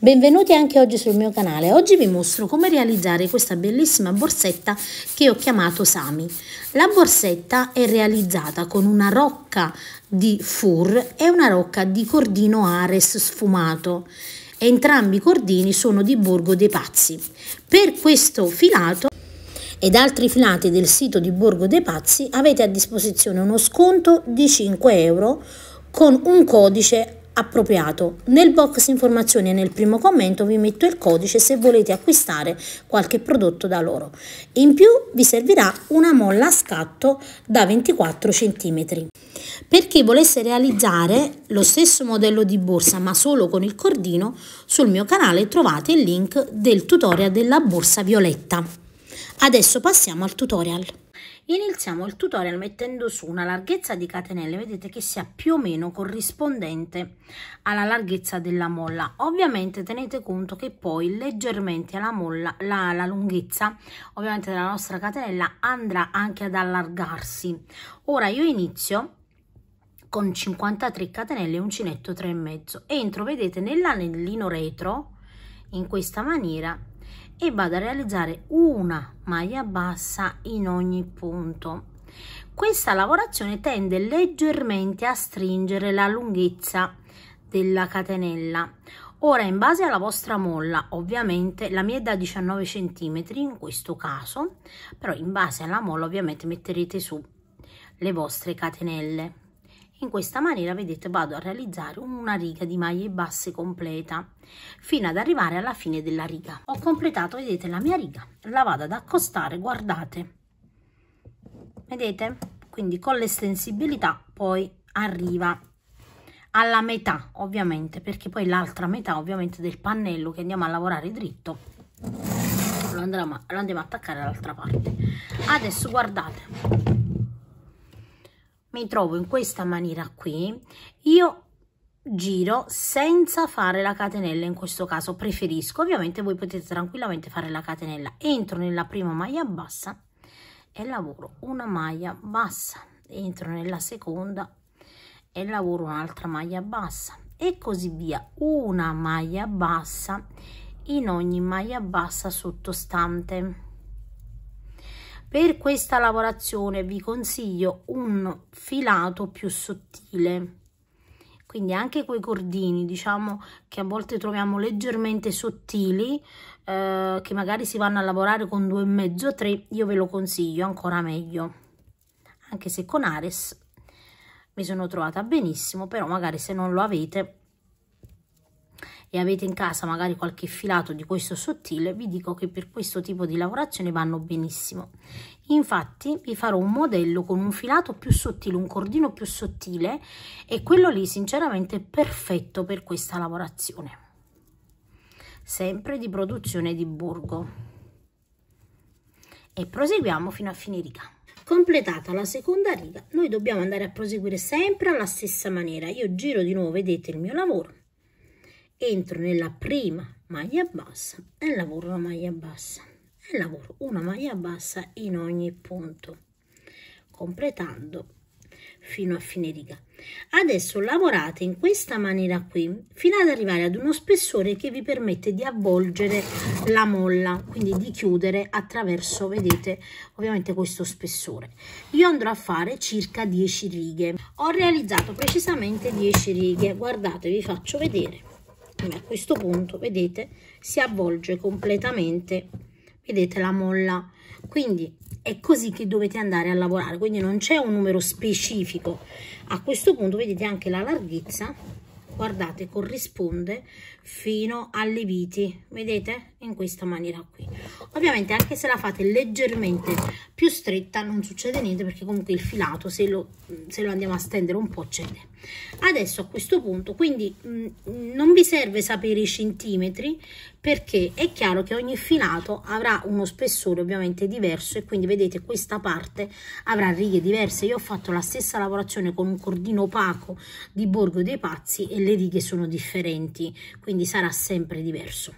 Benvenuti anche oggi sul mio canale. Oggi vi mostro come realizzare questa bellissima borsetta che ho chiamato Sami. La borsetta è realizzata con una rocca di fur e una rocca di cordino Ares sfumato. Entrambi i cordini sono di Borgo dei Pazzi. Per questo filato ed altri filati del sito di Borgo dei Pazzi avete a disposizione uno sconto di 5 euro con un codice appropriato. Nel box informazioni e nel primo commento vi metto il codice se volete acquistare qualche prodotto da loro. In più vi servirà una molla a scatto da 24 cm. Per chi volesse realizzare lo stesso modello di borsa ma solo con il cordino, sul mio canale trovate il link del tutorial della borsa violetta. Adesso passiamo al tutorial iniziamo il tutorial mettendo su una larghezza di catenelle vedete che sia più o meno corrispondente alla larghezza della molla ovviamente tenete conto che poi leggermente la molla la, la lunghezza ovviamente della nostra catenella andrà anche ad allargarsi ora io inizio con 53 catenelle uncinetto 3 e mezzo entro vedete nell'anellino retro in questa maniera e vado a realizzare una maglia bassa in ogni punto questa lavorazione tende leggermente a stringere la lunghezza della catenella ora in base alla vostra molla ovviamente la mia è da 19 cm in questo caso però in base alla molla ovviamente metterete su le vostre catenelle in questa maniera vedete vado a realizzare una riga di maglie basse completa fino ad arrivare alla fine della riga ho completato vedete la mia riga la vado ad accostare guardate vedete quindi con l'estensibilità poi arriva alla metà ovviamente perché poi l'altra metà ovviamente del pannello che andiamo a lavorare dritto lo, andremo, lo andiamo a attaccare all'altra parte adesso guardate mi trovo in questa maniera qui io giro senza fare la catenella in questo caso preferisco ovviamente voi potete tranquillamente fare la catenella entro nella prima maglia bassa e lavoro una maglia bassa entro nella seconda e lavoro un'altra maglia bassa e così via una maglia bassa in ogni maglia bassa sottostante per questa lavorazione vi consiglio un filato più sottile, quindi anche quei cordini diciamo che a volte troviamo leggermente sottili eh, che magari si vanno a lavorare con 2,5 3 io ve lo consiglio ancora meglio anche se con Ares mi sono trovata benissimo però magari se non lo avete e avete in casa magari qualche filato di questo sottile, vi dico che per questo tipo di lavorazione vanno benissimo. Infatti vi farò un modello con un filato più sottile, un cordino più sottile e quello lì sinceramente è perfetto per questa lavorazione. Sempre di produzione di Borgo. E proseguiamo fino a fine riga. Completata la seconda riga, noi dobbiamo andare a proseguire sempre alla stessa maniera. Io giro di nuovo, vedete il mio lavoro entro nella prima maglia bassa e lavoro una maglia bassa e lavoro una maglia bassa in ogni punto completando fino a fine riga adesso lavorate in questa maniera qui fino ad arrivare ad uno spessore che vi permette di avvolgere la molla quindi di chiudere attraverso vedete ovviamente questo spessore io andrò a fare circa 10 righe ho realizzato precisamente 10 righe guardate vi faccio vedere quindi a questo punto vedete si avvolge completamente vedete la molla quindi è così che dovete andare a lavorare quindi non c'è un numero specifico a questo punto vedete anche la larghezza guardate corrisponde fino alle viti vedete in questa maniera qui ovviamente anche se la fate leggermente più stretta non succede niente perché comunque il filato se lo, se lo andiamo a stendere un po' cede adesso a questo punto quindi mh, non vi serve sapere i centimetri perché è chiaro che ogni filato avrà uno spessore ovviamente diverso e quindi vedete questa parte avrà righe diverse io ho fatto la stessa lavorazione con un cordino opaco di borgo dei pazzi e le righe sono differenti quindi sarà sempre diverso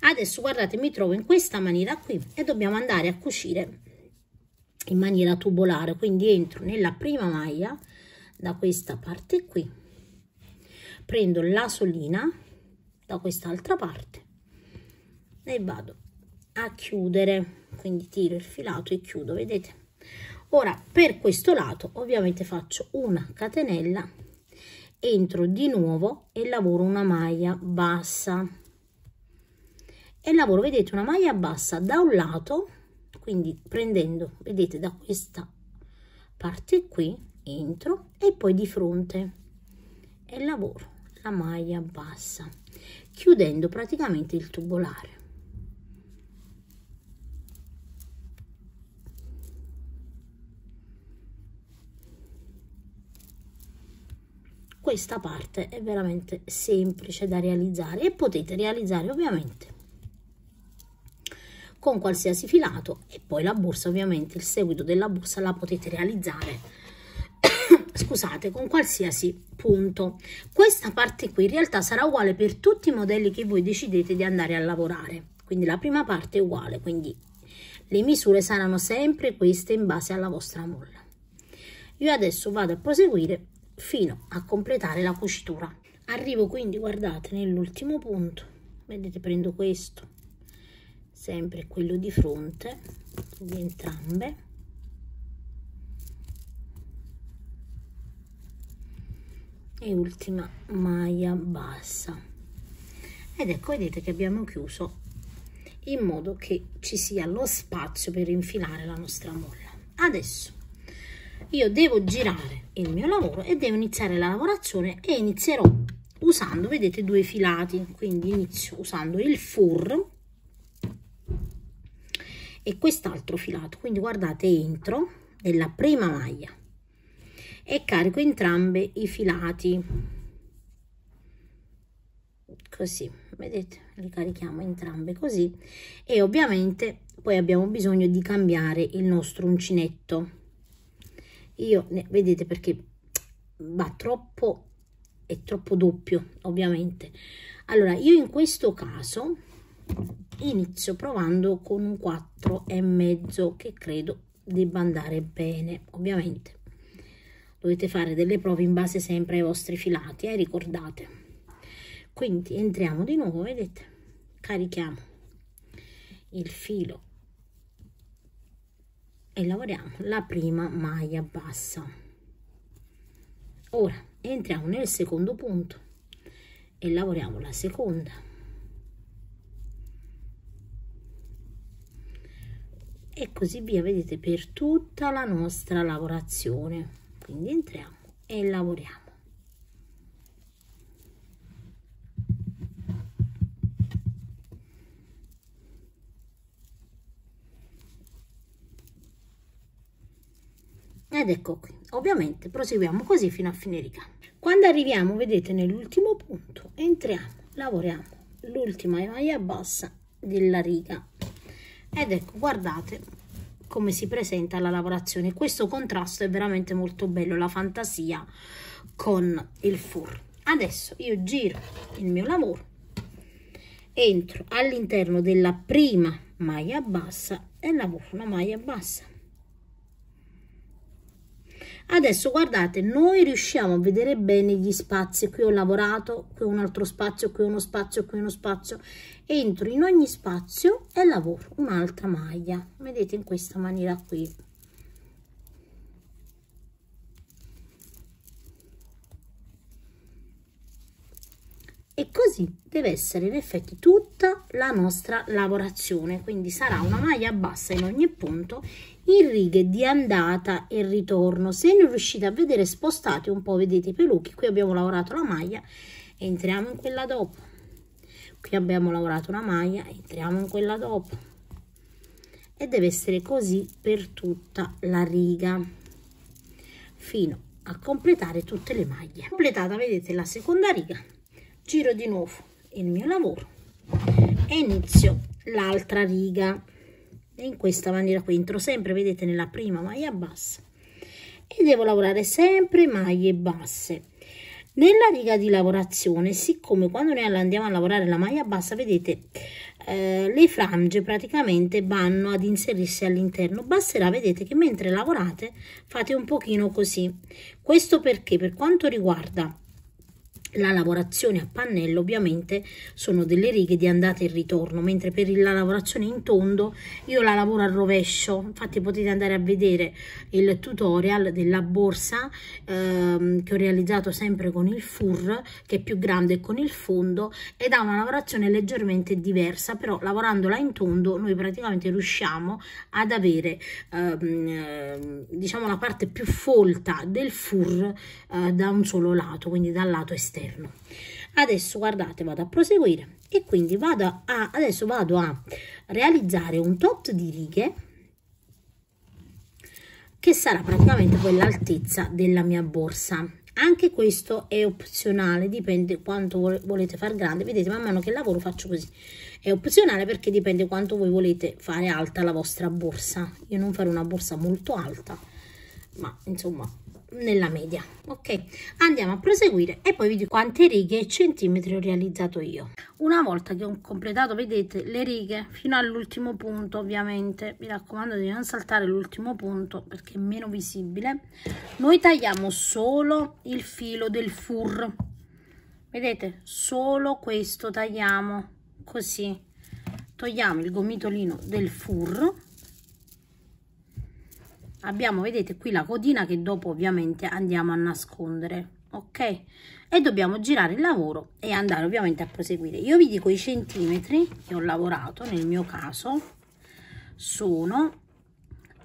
adesso guardate mi trovo in questa maniera qui e dobbiamo andare a cucire in maniera tubolare quindi entro nella prima maglia da questa parte qui prendo la solina da quest'altra parte e vado a chiudere quindi tiro il filato e chiudo vedete ora per questo lato ovviamente faccio una catenella entro di nuovo e lavoro una maglia bassa e lavoro vedete una maglia bassa da un lato quindi prendendo vedete da questa parte qui entro e poi di fronte e lavoro la maglia bassa chiudendo praticamente il tubolare questa parte è veramente semplice da realizzare e potete realizzare ovviamente con qualsiasi filato e poi la borsa ovviamente il seguito della borsa la potete realizzare scusate, con qualsiasi punto. Questa parte qui in realtà sarà uguale per tutti i modelli che voi decidete di andare a lavorare. Quindi la prima parte è uguale, quindi le misure saranno sempre queste in base alla vostra molla. Io adesso vado a proseguire fino a completare la cucitura. Arrivo quindi, guardate, nell'ultimo punto. Vedete, prendo questo, sempre quello di fronte, di entrambe e ultima maglia bassa ed ecco vedete che abbiamo chiuso in modo che ci sia lo spazio per infilare la nostra molla adesso io devo girare il mio lavoro e devo iniziare la lavorazione e inizierò usando vedete due filati quindi inizio usando il fur e quest'altro filato quindi guardate entro nella prima maglia e carico entrambi i filati così vedete li carichiamo entrambi così e ovviamente poi abbiamo bisogno di cambiare il nostro uncinetto io vedete perché va troppo è troppo doppio ovviamente allora io in questo caso inizio provando con un 4 e mezzo che credo debba andare bene ovviamente dovete fare delle prove in base sempre ai vostri filati eh, ricordate quindi entriamo di nuovo vedete carichiamo il filo e lavoriamo la prima maglia bassa ora entriamo nel secondo punto e lavoriamo la seconda e così via vedete per tutta la nostra lavorazione quindi entriamo e lavoriamo ed ecco qui ovviamente proseguiamo così fino a fine riga quando arriviamo vedete nell'ultimo punto entriamo lavoriamo l'ultima maglia bassa della riga ed ecco guardate come si presenta la lavorazione questo contrasto è veramente molto bello la fantasia con il fur adesso io giro il mio lavoro entro all'interno della prima maglia bassa e lavoro una maglia bassa Adesso guardate, noi riusciamo a vedere bene gli spazi. Qui ho lavorato, qui un altro spazio, qui uno spazio, qui uno spazio. Entro in ogni spazio e lavoro un'altra maglia. Vedete in questa maniera qui. E così deve essere in effetti tutta la nostra lavorazione. Quindi sarà una maglia bassa in ogni punto in righe di andata e ritorno se non riuscite a vedere spostate un po' vedete i peluchi qui abbiamo lavorato la maglia entriamo in quella dopo qui abbiamo lavorato una maglia entriamo in quella dopo e deve essere così per tutta la riga fino a completare tutte le maglie completata vedete la seconda riga giro di nuovo il mio lavoro e inizio l'altra riga e in questa maniera qui entro sempre vedete nella prima maglia bassa e devo lavorare sempre maglie basse nella riga di lavorazione siccome quando noi andiamo a lavorare la maglia bassa vedete eh, le frange praticamente vanno ad inserirsi all'interno basterà vedete che mentre lavorate fate un pochino così questo perché per quanto riguarda la lavorazione a pannello ovviamente sono delle righe di andata e ritorno mentre per la lavorazione in tondo io la lavoro al rovescio infatti potete andare a vedere il tutorial della borsa ehm, che ho realizzato sempre con il fur che è più grande con il fondo ed ha una lavorazione leggermente diversa però lavorandola in tondo noi praticamente riusciamo ad avere ehm, ehm diciamo la parte più folta del fur eh, da un solo lato quindi dal lato esterno all'interno. Adesso guardate, vado a proseguire e quindi vado a, adesso vado a realizzare un tot di righe che sarà praticamente quell'altezza della mia borsa. Anche questo è opzionale, dipende quanto volete far grande. Vedete, man mano che lavoro faccio così. È opzionale perché dipende quanto voi volete fare alta la vostra borsa. Io non farò una borsa molto alta, ma insomma nella media ok andiamo a proseguire e poi vi dico quante righe e centimetri ho realizzato io una volta che ho completato vedete le righe fino all'ultimo punto ovviamente mi raccomando di non saltare l'ultimo punto perché è meno visibile noi tagliamo solo il filo del fur vedete solo questo tagliamo così togliamo il gomitolino del fur abbiamo vedete qui la codina che dopo ovviamente andiamo a nascondere ok e dobbiamo girare il lavoro e andare ovviamente a proseguire io vi dico i centimetri che ho lavorato nel mio caso sono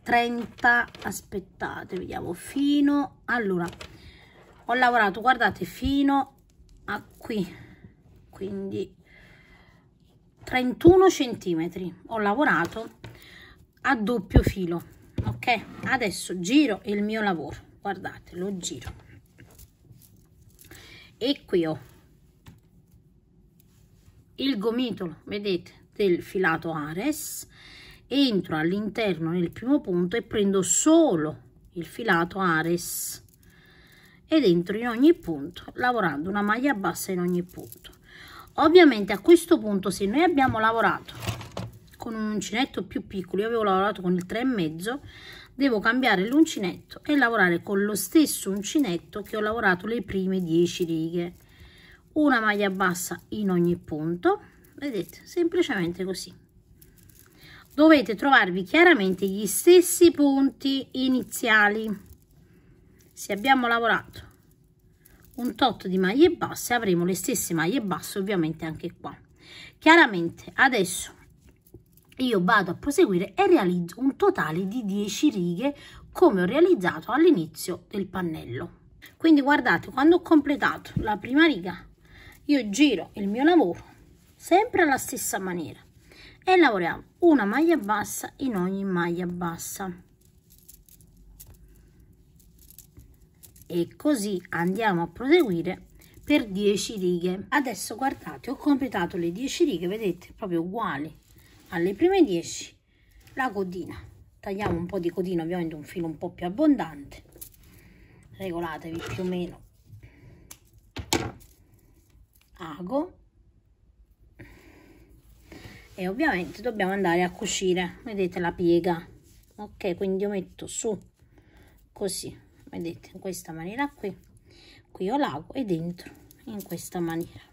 30 aspettate vediamo fino allora ho lavorato guardate fino a qui quindi 31 centimetri ho lavorato a doppio filo ok adesso giro il mio lavoro guardate lo giro e qui ho il gomitolo vedete del filato ares entro all'interno nel primo punto e prendo solo il filato ares ed entro in ogni punto lavorando una maglia bassa in ogni punto ovviamente a questo punto se noi abbiamo lavorato con un uncinetto più piccolo io avevo lavorato con il 3,5 devo cambiare l'uncinetto e lavorare con lo stesso uncinetto che ho lavorato le prime 10 righe una maglia bassa in ogni punto vedete semplicemente così dovete trovarvi chiaramente gli stessi punti iniziali se abbiamo lavorato un tot di maglie basse avremo le stesse maglie basse ovviamente anche qua chiaramente adesso io vado a proseguire e realizzo un totale di 10 righe come ho realizzato all'inizio del pannello quindi guardate quando ho completato la prima riga io giro il mio lavoro sempre alla stessa maniera e lavoriamo una maglia bassa in ogni maglia bassa e così andiamo a proseguire per 10 righe adesso guardate ho completato le 10 righe vedete proprio uguali alle prime 10 la codina tagliamo un po' di codina ovviamente un filo un po' più abbondante regolatevi più o meno ago e ovviamente dobbiamo andare a cucire vedete la piega ok quindi io metto su così vedete in questa maniera qui qui ho l'ago e dentro in questa maniera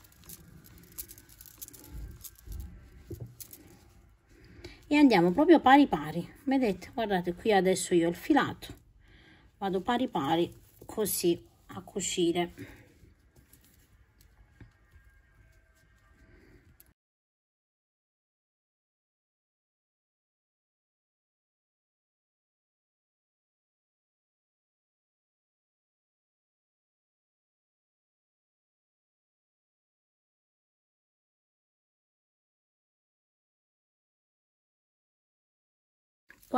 e andiamo proprio pari pari vedete guardate qui adesso io ho il filato vado pari pari così a cucire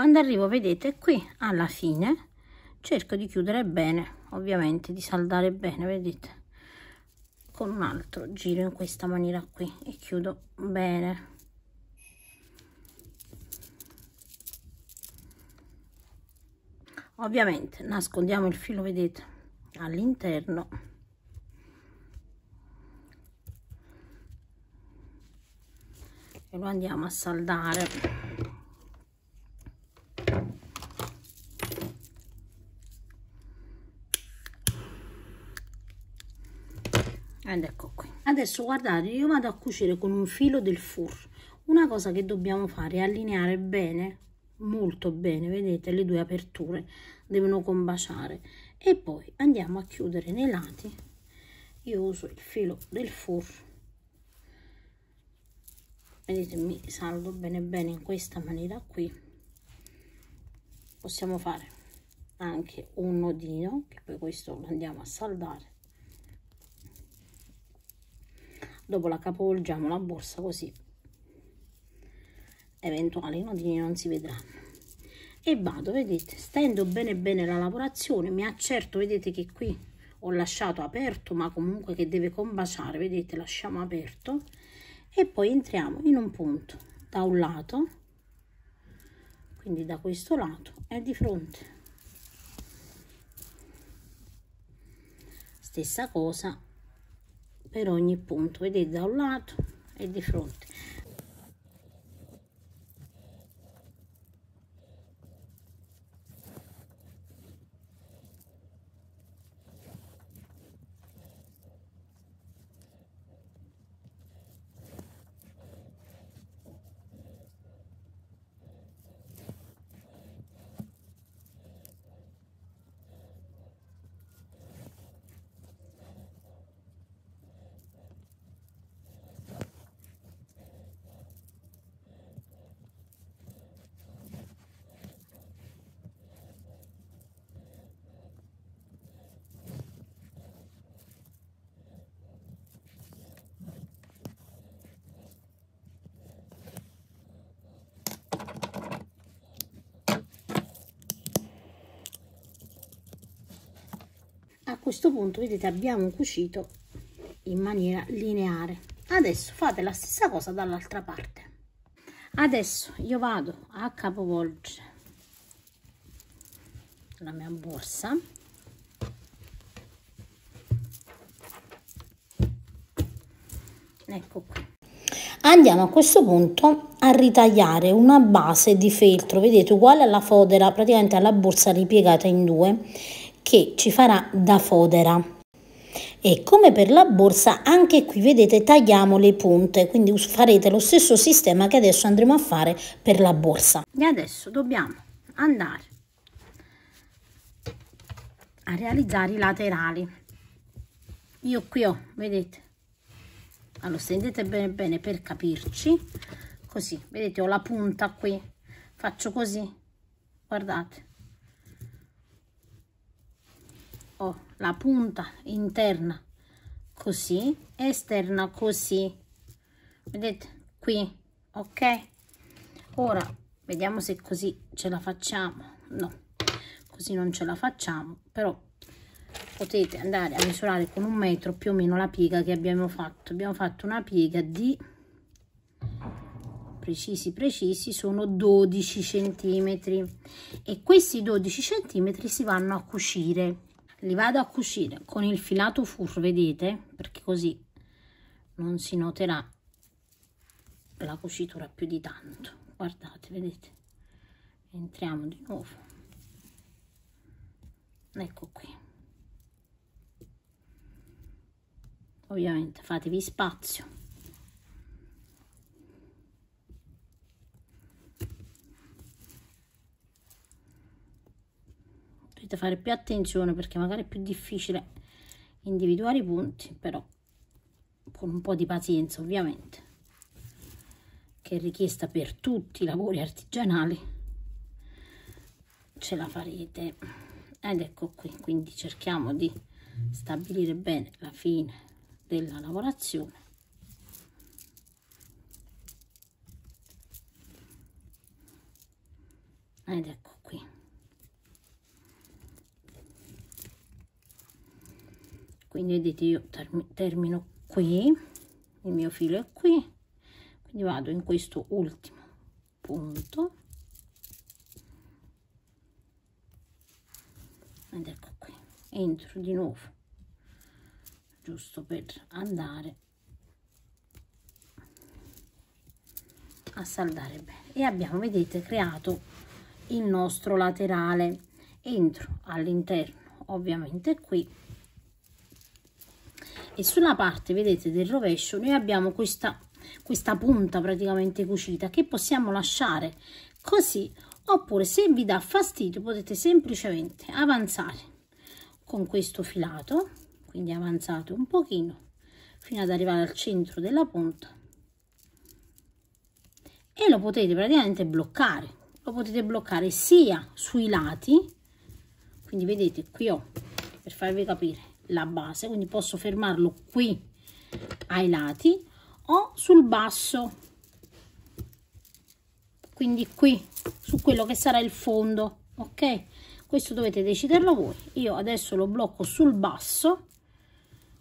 quando arrivo vedete qui alla fine cerco di chiudere bene ovviamente di saldare bene vedete con un altro giro in questa maniera qui e chiudo bene ovviamente nascondiamo il filo vedete all'interno e lo andiamo a saldare ed ecco qui adesso guardate io vado a cucire con un filo del fur una cosa che dobbiamo fare è allineare bene molto bene vedete le due aperture devono combaciare e poi andiamo a chiudere nei lati io uso il filo del fur vedete mi saldo bene bene in questa maniera qui possiamo fare anche un nodino che poi questo lo andiamo a saldare dopo la capovolgiamo la borsa così eventuali nodini non si vedranno e vado vedete stendo bene bene la lavorazione mi accerto vedete che qui ho lasciato aperto ma comunque che deve combaciare vedete lasciamo aperto e poi entriamo in un punto da un lato quindi da questo lato e di fronte stessa cosa per ogni punto vedete da un lato e di fronte a questo punto vedete abbiamo cucito in maniera lineare adesso fate la stessa cosa dall'altra parte adesso io vado a capovolgere la mia borsa ecco qui andiamo a questo punto a ritagliare una base di feltro vedete uguale alla fodera praticamente alla borsa ripiegata in due che ci farà da fodera. E come per la borsa, anche qui vedete tagliamo le punte, quindi farete lo stesso sistema che adesso andremo a fare per la borsa. E adesso dobbiamo andare a realizzare i laterali. Io qui ho, vedete, allora stendete bene bene per capirci, così, vedete ho la punta qui, faccio così, guardate, ho la punta interna così esterna così vedete qui ok ora vediamo se così ce la facciamo no così non ce la facciamo però potete andare a misurare con un metro più o meno la piega che abbiamo fatto abbiamo fatto una piega di precisi precisi sono 12 centimetri e questi 12 centimetri si vanno a cucire li vado a cucire con il filato fur vedete perché così non si noterà la cucitura più di tanto guardate vedete entriamo di nuovo ecco qui ovviamente fatevi spazio dovete fare più attenzione perché magari è più difficile individuare i punti però con un po' di pazienza ovviamente che è richiesta per tutti i lavori artigianali ce la farete ed ecco qui quindi cerchiamo di stabilire bene la fine della lavorazione ed ecco quindi vedete io term termino qui il mio filo è qui quindi vado in questo ultimo punto ed ecco qui entro di nuovo giusto per andare a saldare bene e abbiamo vedete creato il nostro laterale entro all'interno ovviamente qui e sulla parte vedete del rovescio noi abbiamo questa questa punta praticamente cucita che possiamo lasciare così oppure se vi dà fastidio potete semplicemente avanzare con questo filato quindi avanzate un pochino fino ad arrivare al centro della punta e lo potete praticamente bloccare lo potete bloccare sia sui lati quindi vedete qui ho per farvi capire la base quindi posso fermarlo qui ai lati o sul basso quindi qui su quello che sarà il fondo ok questo dovete deciderlo voi io adesso lo blocco sul basso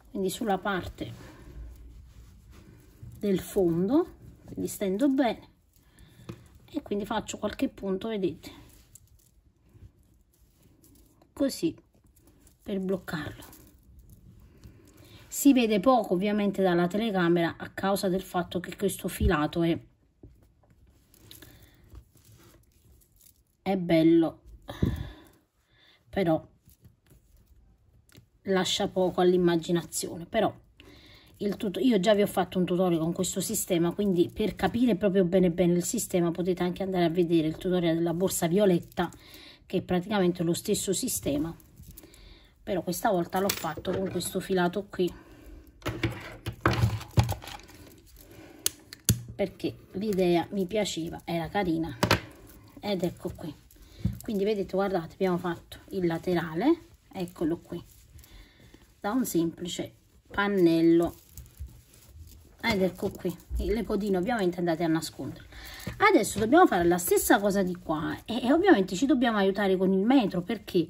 quindi sulla parte del fondo quindi stendo bene e quindi faccio qualche punto vedete così per bloccarlo si vede poco ovviamente dalla telecamera a causa del fatto che questo filato è, è bello, però lascia poco all'immaginazione, però io già vi ho fatto un tutorial con questo sistema quindi per capire proprio bene bene il sistema potete anche andare a vedere il tutorial della borsa violetta che è praticamente lo stesso sistema però questa volta l'ho fatto con questo filato qui perché l'idea mi piaceva era carina ed ecco qui quindi vedete guardate abbiamo fatto il laterale eccolo qui da un semplice pannello ed ecco qui le codine ovviamente andate a nascondere adesso dobbiamo fare la stessa cosa di qua e, e, ovviamente ci dobbiamo aiutare con il metro perché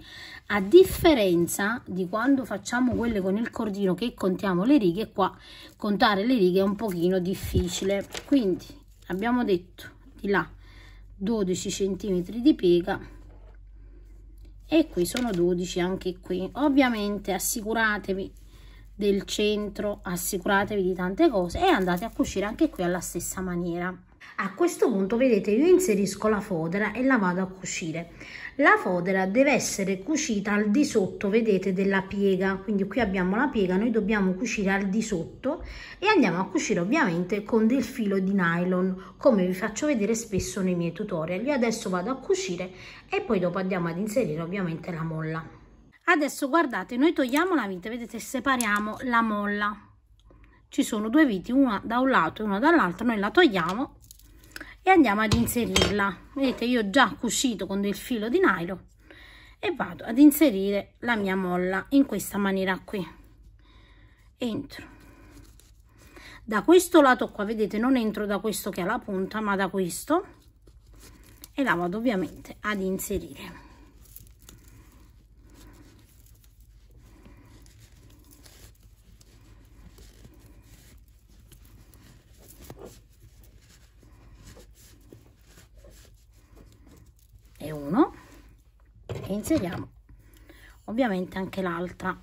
a differenza di quando facciamo quelle con il cordino che contiamo le righe qua contare le righe è un pochino difficile quindi abbiamo detto di là 12 centimetri di piega e qui sono 12 anche qui ovviamente assicuratevi del centro, assicuratevi di tante cose e andate a cucire anche qui alla stessa maniera. A questo punto vedete io inserisco la fodera e la vado a cucire. La fodera deve essere cucita al di sotto, vedete, della piega, quindi qui abbiamo la piega, noi dobbiamo cucire al di sotto e andiamo a cucire ovviamente con del filo di nylon, come vi faccio vedere spesso nei miei tutorial. Io adesso vado a cucire e poi dopo andiamo ad inserire ovviamente la molla adesso guardate noi togliamo la vite vedete separiamo la molla ci sono due viti una da un lato e una dall'altro noi la togliamo e andiamo ad inserirla vedete io ho già cucito con del filo di nylon e vado ad inserire la mia molla in questa maniera qui entro da questo lato qua vedete non entro da questo che ha la punta ma da questo e la vado ovviamente ad inserire e uno e inseriamo ovviamente anche l'altra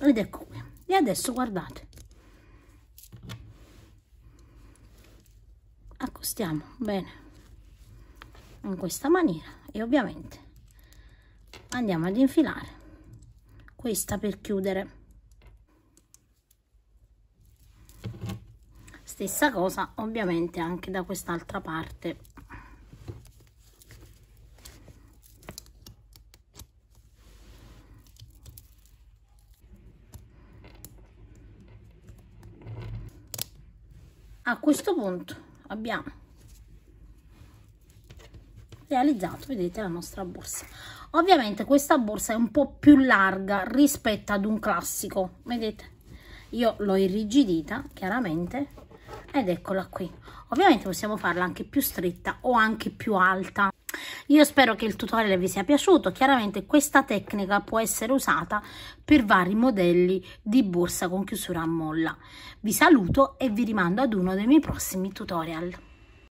ed ecco qui e adesso guardate accostiamo bene in questa maniera e ovviamente andiamo ad infilare questa per chiudere stessa cosa ovviamente anche da quest'altra parte a questo punto abbiamo realizzato vedete la nostra borsa ovviamente questa borsa è un po più larga rispetto ad un classico vedete io l'ho irrigidita chiaramente ed eccola qui ovviamente possiamo farla anche più stretta o anche più alta io spero che il tutorial vi sia piaciuto chiaramente questa tecnica può essere usata per vari modelli di borsa con chiusura a molla vi saluto e vi rimando ad uno dei miei prossimi tutorial